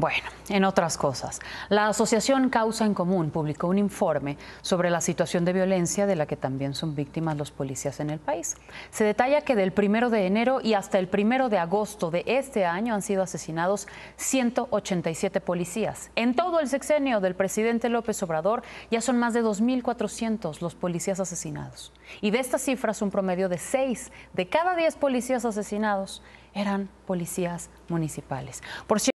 Bueno, en otras cosas, la Asociación Causa en Común publicó un informe sobre la situación de violencia de la que también son víctimas los policías en el país. Se detalla que del primero de enero y hasta el primero de agosto de este año han sido asesinados 187 policías. En todo el sexenio del presidente López Obrador ya son más de 2.400 los policías asesinados. Y de estas cifras un promedio de 6 de cada 10 policías asesinados eran policías municipales. Por